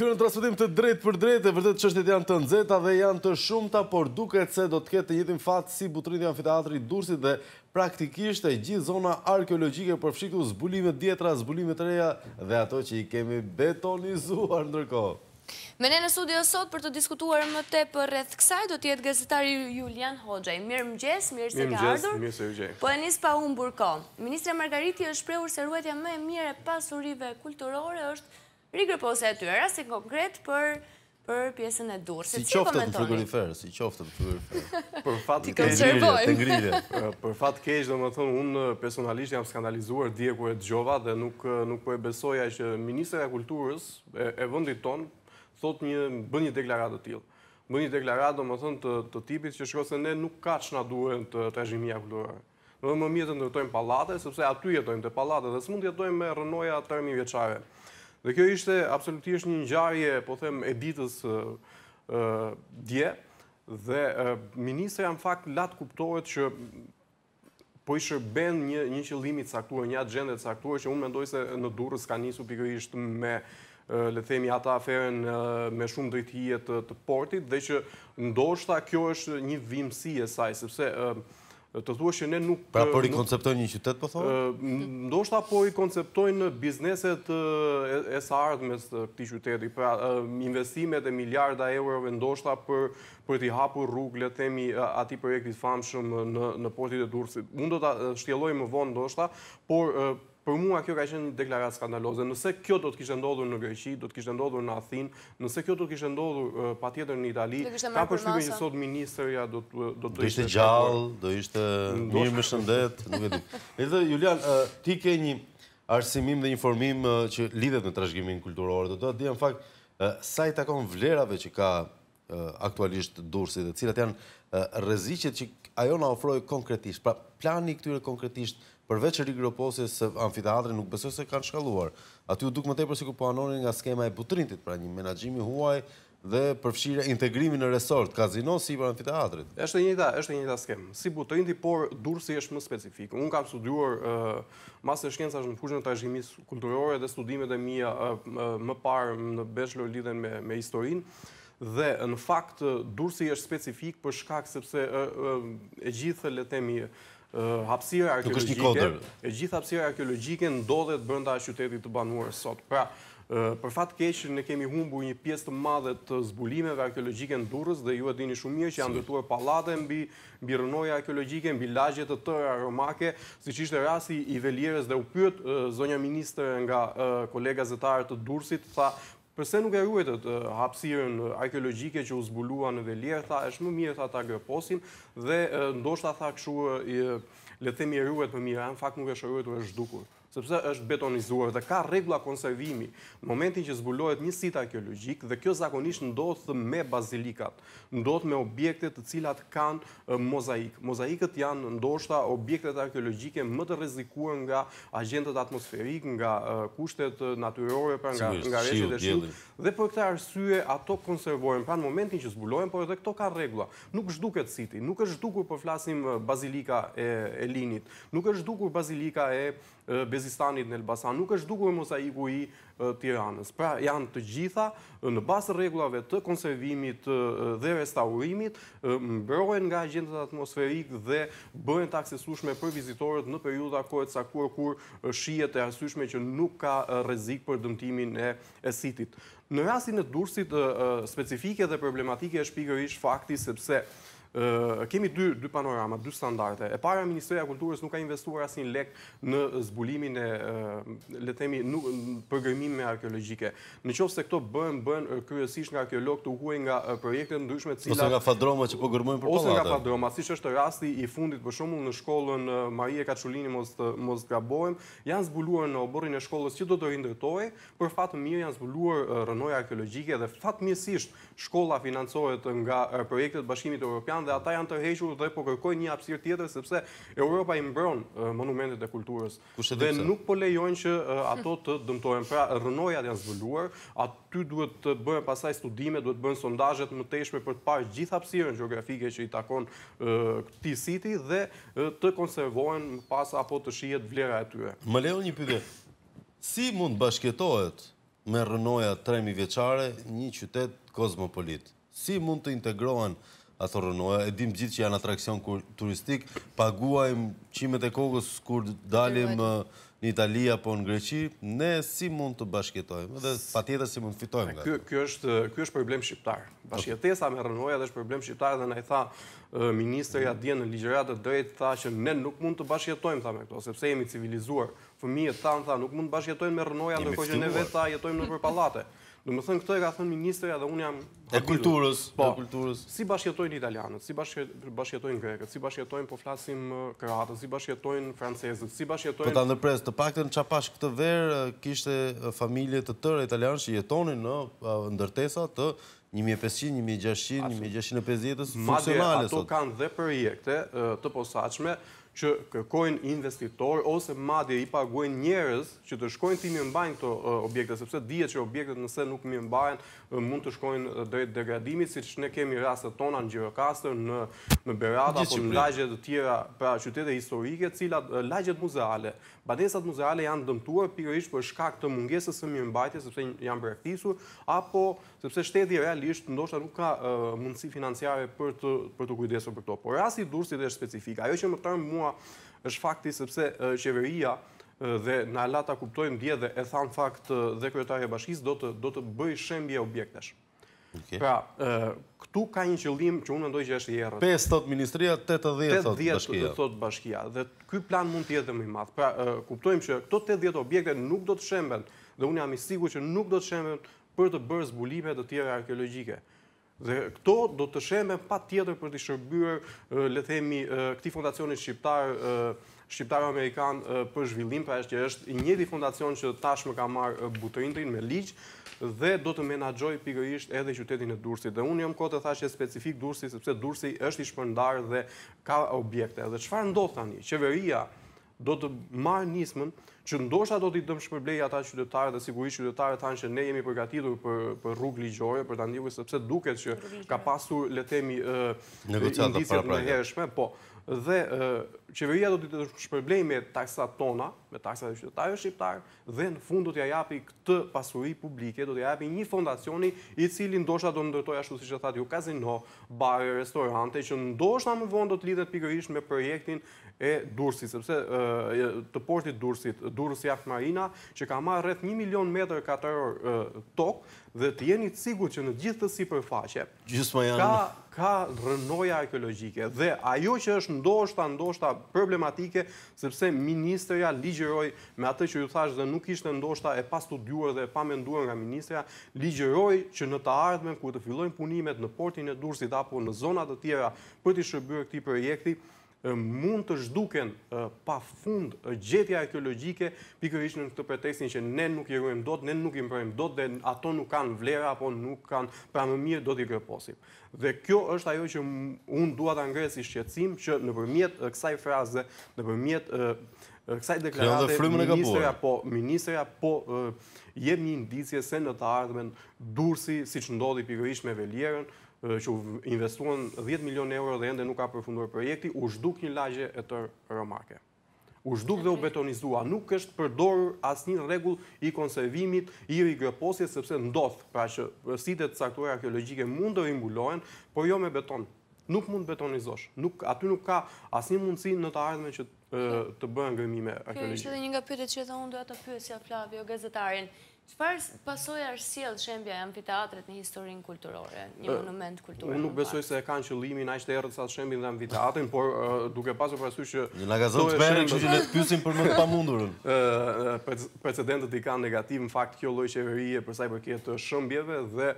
në transportim të drejt për drejt, e vërdet qështet janë të nëzeta dhe janë të shumëta, por duke të se do të ketë të njëtim fatë si butërin të amfiteatri dursit dhe praktikisht e gjithë zona arkeologike përfshiktu zbulimet djetra, zbulimet reja dhe ato që i kemi betonizuar ndërkohë. Me ne në studio sot për të diskutuar më te për rreth kësaj, do tjetë gazetari Julian Hoxaj. Mirë më gjesë, mirë se ka ardhur. Mirë më gjesë, mirë se u gjesë. Po e njësë pa unë burko. Ministre Margariti është prehur se ruetja me mire pasurive kulturore është rigrupose e tyra, si konkret për për pjesën e durë. Si qoftë të frigorifer, si qoftë të frigorifer. Ti konservojmë. Të Për fatë kesh, dhe më thëmë, unë eh, personalisht jam skandalizuar dje e të gjova dhe eh, nuk po e besoja që e Kulturës e vëndit tonë thot një, bënjë deklaratë të tilë. Bënjë deklaratë, dhe më të tipit që shkose ne nuk ka që na duhet të rejimia kulturarë. Dhe më mjetë të ndërtojmë palate, sepse aty jetojmë të palate dhe së mund jetojmë me rënoja të termin vjeqare. Dhe kjo ishte absolutisht një njarje, po them, e ditës dje, dhe ministra jam fakt latë kuptohet që po i shërben një që saktuar, një agendet saktuar, që unë mendoj se në durës ka njësu pikërisht me le themi ata aferën me shumë drejtijet të portit, dhe që ndoshta kjo është një vimësie saj, sepse të thua që ne nuk... Pra për po eh, i konceptojnë një qytet, për po thonë? Eh, ndo shta po i konceptojnë bizneset eh, e sa ardhmes mes këti qyteti, pra investimet e miliarda eurove ndo shta për për t'i hapur rrug, le temi ati projektit famshëm në portit e dursit. Mundo t'a shtjeloj më vonë ndoshta, por Për mua kjo ka qenë deklarat skandalozën, nëse kjo do të kishtë ndodhur në Greqi, do të kishtë ndodhur në Athin, nëse kjo do të kishtë ndodhur pa tjetër në Itali, ka për shumë një sot ministerja do të do të... Do ishte gjallë, do ishte mirë më shëndet, nuk e di. E dhe, Julian, ti ke një arsimim dhe informim që lidhet në trashgimin kulturore, do të dhe në fakt, sa i takon vlerave që ka aktualisht dursi dhe cilat janë rezicet që ajo në ofrojë konkretisht, pra plani këtyre konkretisht përveç e rigroposje se amfiteatri nuk besoj se kanë shkaluar. Aty u duk më tepër si ku panonin po nga skema e butrintit, pra një menagjimi huaj dhe përfshirë integrimi në resort, kazino si për amfiteatrit. Eshte njëta, eshte njëta skemë. Si butrinti, por dursi është më specifikë. Unë kam studuar masë e shkenca është në fushën të ajshimis kulturore dhe studimet e mija më parë në beshlo lidhen me historinë. Dhe në fakt, dursi është specifik për shkak sepse e gjithë, letemi, hapsire arkeologike, e gjithë hapsire arkeologike ndodhet bënda qytetit të banuar sot. Pra, për fatë keshë në kemi humbur një pjesë të madhe të zbulimeve arkeologike në durës dhe ju e dini shumë mirë që janë dëtuar palate mbi birënoj arkeologike, mbi lagjet të tërë aromake, si që ishte rasi i veljeres dhe u pyët zonja minister nga kolega zetarët të durësit, tha Përse nuk e ruetet hapsiren arkeologike që u zbulua në lirë, tha, është më mirë, ta ta gërposim, dhe ndoshta, tha, këshu, le themi e ruet për mirë, në fakt nuk e shëruet u e shdukur sepse është betonizuar dhe ka regla konservimi në momentin që zbulohet një sit arkeologjik dhe kjo zakonisht ndodh me bazilikat, ndodh me objekte të cilat kanë mozaik. Mozaikët janë ndoshta objekte arkeologjike më të rrezikuara nga agentet atmosferik, nga kushtet natyrore për nga nga e të shiut. Dhe për këtë arsye ato konservohen pra, në momentin që zbulohen, por edhe këto kanë rregulla. Nuk zhduket siti, nuk është dukur për flasim bazilika e Elinit, nuk është dukur bazilika e Sistanit në Elbasan, nuk është dukur mosaiku i Tiranës. Pra janë të gjitha në basë regullave të konservimit dhe restaurimit, mbrojnë nga agendet atmosferik dhe bëjnë të aksesushme për vizitorët në periuda kohet sa kur kur shijet e asyshme që nuk ka rezik për dëmtimin e sitit. Në rasin e dursit, specifike dhe problematike është shpikër ishë fakti sepse kemi dy, dy panorama, dy standarte. E para, Ministeria Kulturës nuk ka investuar asin lek në zbulimin e, le temi, përgërmim me arkeologike. Në qovë se këto bën, bën kryesisht nga arkeolog të uhuaj nga projekte në ndryshme cilat... Ose nga fadroma që përgërmojnë po për palatë. Ose nga fadroma, si që është rasti i fundit, për shumë në shkollën Marije Kaçulini, mos të, mos grabojmë, janë zbuluar në oborin e shkollës që do të rindërtoj, për fatë mirë janë zbuluar rënoj arkeologike dhe fatë mirësisht shkolla financohet nga projekte të bashkimit e Europian janë dhe ata janë të rehequr dhe po kërkojnë një apsir tjetër sepse Europa i mbron monumentet e kulturës. Dhe nuk po lejojnë që ato të dëmtohen. Pra rënojat janë zbuluar, aty duhet të bëhen pasaj studime, duhet të bëhen sondazhe të mëtejshme për të parë gjithë hapësirën gjeografike që i takon këtij siti dhe të konservohen më pas apo të shihet vlera e tyre. Më lejo një pyetje. Si mund bashkëtohet me rënoja 3.000 veçare një qytet kozmopolit. Si mund të integrohen a thorë Rënoja, e dim gjithë që janë atrakcion turistik, paguajm qimet e kogës kur dalim eh, në Italia po në Greqi, ne si mund të bashkjetojmë, dhe pa tjetër si mund të fitojmë. Kjo është problem shqiptar. Bashkjetesa me Rënoja dhe është problem shqiptar dhe në i tha eh, Ministrë ja dje në Ligjerat e drejt tha që ne nuk mund të bashkjetojmë, tha me këto, sepse jemi civilizuar. Fëmijët tha tha, nuk mund të bashkjetojmë me Rënoja, ndërkohë që ne vetë tha jetojmë në pallate. Do më thënë këto e ka thënë ministre dhe unë jam... E kulturës, po. e kulturës. Si bashkjetojnë italianët, si bashkjetojnë grekët, si bashkjetojnë po flasim kratët, si bashkjetojnë francesët, si bashkjetojnë... Po të ndërpres, të pak të në qapash këtë verë, kishte familje të tërë italianë që jetonin në ndërtesa të... 1500, 1600, 1650 të funksionale ato kanë dhe projekte të posaqme, që kërkojnë investitor ose madje i paguajnë njerëz që të shkojnë ti mbajnë këto objekte sepse dihet që objektet nëse nuk më mbajnë mund të shkojnë drejt degradimit siç ne kemi rastet tona në Gjirokastër në në Berat apo në lagje të tjera pra qytete historike të cilat lagjet muzeale banesat muzeale janë dëmtuar pikërisht për shkak të mungesës së mirëmbajtjes sepse janë braktisur apo sepse shteti realisht ndoshta nuk ka mundësi financiare për të për të kujdesur për këto por rasti Durrësit është specifik ajo që më tërë mua është fakti sepse qeveria dhe në alata kuptojmë dje dhe e thamë fakt dhe kretarje bashkis do të bëj shembje objektesh. Pra, këtu ka një qëllim që unë ndoj që është i erët. 5 thot ministria, 8 dhjetë thot bashkia. 8 dhjetë thot bashkia. Dhe këj plan mund tjetë dhe më i madhë. Pra, kuptojmë që këto 8 dhjetë objekte nuk do të shemben, dhe unë jam i sigur që nuk do të shemben për të bërë zbulime të tjere arkeologike. Dhe këto do të sheme pa tjetër për të shërbyrë, le themi, këti fondacionit shqiptarë, Shqiptarë Amerikanë për zhvillim, pa eshtë që është njëti fondacion që tashmë ka marë butërindrin me liqë dhe do të menagjoj pikërisht edhe qytetin e Durësi. Dhe unë jam kote thashe specifik Durësi, sepse Durësi është i shpërndarë dhe ka objekte. Dhe qëfar ndodhë tani? Qeveria, do të marë nismën që ndoshta do t'i dëmë shpërblej ata qytetarë dhe sigurisht qytetarë tanë që ne jemi përgatitur për, për rrugë ligjore, për të ndihme, sepse duket që ka pasur letemi indicjet në herëshme. po, dhe qeveria do t'i të shpërblej me taksa tona, me taksa dhe qytetarë shqiptarë, dhe në fund do t'ja japi këtë pasuri publike, do t'ja japi një fondacioni i cili ndoshta do ndërtoj ashtu si që thati ju kazino, bare, restorante, që ndoshta më vonë do t'lidhet pikërish me projektin e Durësit, sepse të portit Durësit, Durësi aftë Marina, që ka marrë rreth 1 milion metrë katëror tokë, dhe të jeni të sigur që në gjithë të si përfaqe, ka rënoja arkeologike, dhe ajo që është ndoshta, ndoshta problematike, sepse ministerja ligjeroj me atë që ju thash dhe nuk ishte ndoshta e pas të dhe e pa me nga ministerja, ligjeroj që në të ardhme, ku të fillojnë punimet në portin e Durësit, apo në zonat të tjera për të shërbyrë këti projekti, mund të zhduken pa fund gjetja arkeologike, pikërish në këtë pretesin që ne nuk i rrëjmë dot, ne nuk i mbrojmë dot, dhe ato nuk kanë vlera, apo nuk kanë pra më mirë do t'i posim. Dhe kjo është ajo që unë duat a si shqecim, që në përmjet kësaj fraze, në përmjet kësaj deklarate, ministrëja po, ministrëja po, jem një indicje se në të ardhmen dursi, si që ndodhi pikërish me veljerën, që investuan 10 milion e euro dhe ende nuk ka përfunduar projekti, u shduk një lagje e tërë romake. U shduk dhe u betonizua. Nuk është përdorur asë një regull i konservimit, i rigreposje, sepse ndoth, pra që rësitet saktore arkeologike mund të rimbulohen, por jo me beton. Nuk mund betonizosh. Aty nuk ka asë një mundësi në të ardhme që të bërë në grëmime arkeologike. Kërë ishte dhe një nga pyte që e thonë, do atë pyte si a Flavio, gazetarin. Qëfar pasoj arsjel shembja e amfiteatret në historinë kulturore, një monument kulturore? Unë nuk besoj se e kanë qëllimin a ishte erët sa shembin dhe amfiteatrin, por duke pasur prasu që... Një nga gazon të berin që që në të pysin për më të pamundurën. Precedentet i kanë negativ, në fakt kjo loj qeverije përsa i përket shëmbjeve dhe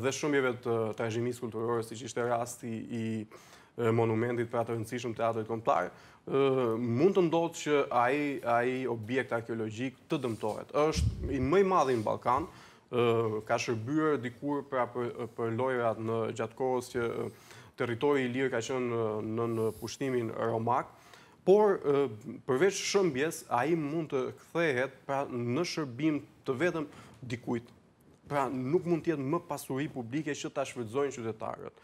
dhe shumjeve të trajshimis kulturore, si që ishte rasti i monumentit për atë rëndësishëm të atërit mund të ndodhë që aji objekt arkeologik të dëmtohet. është i mëj madhi në Balkan, ka shërbyrë dikur pra për lojrat në gjatë kohës që teritori i lirë ka qënë në pushtimin romak, por përveç shëmbjes, aji mund të këthehet pra në shërbim të vetëm dikujtë. Pra nuk mund tjetë më pasuri publike që të shfridzojnë qytetarët.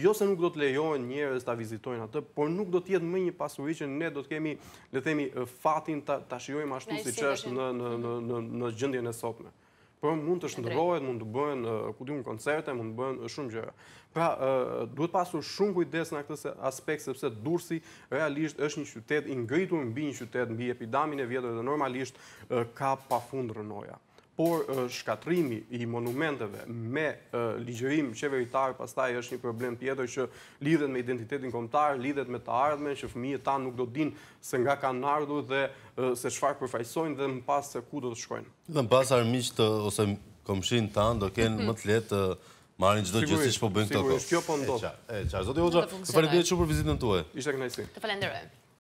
Jo se nuk do të lejohen njërës të vizitojnë atë, por nuk do tjetë më një pasuri që ne do të kemi, le themi, fatin të shiojmë ashtu si që është në gjëndje në sotme. Por mund të shëndrojnë, mund të bëhen kudim koncerte, mund të bëhen shumë gjëra. Pra duhet pasur shumë kujdes në këtës aspekt, sepse Dursi realisht është një qytet ingritur në bi një qytet, në bi epidamin e vjetër dhe normalisht ka pa rënoja por shkatrimi i monumenteve me ligjërim qeveritarë, pastaj është një problem tjetër që lidhet me identitetin komtarë, lidhet me të ardhme, që fëmije ta nuk do din se nga ka ardhur dhe se shfarë përfajsojnë dhe më pas se ku do të shkojnë. Dhe më pas armiqë ose komshin ta anë do kenë mhm. më të letë të marrin qdo gjithë që po bëjnë të kohë. Sigurisht, kjo po ndodhë. E qa, zote Hoxha, të falendere që për vizitën të Ishte kënajsi. Të falendere.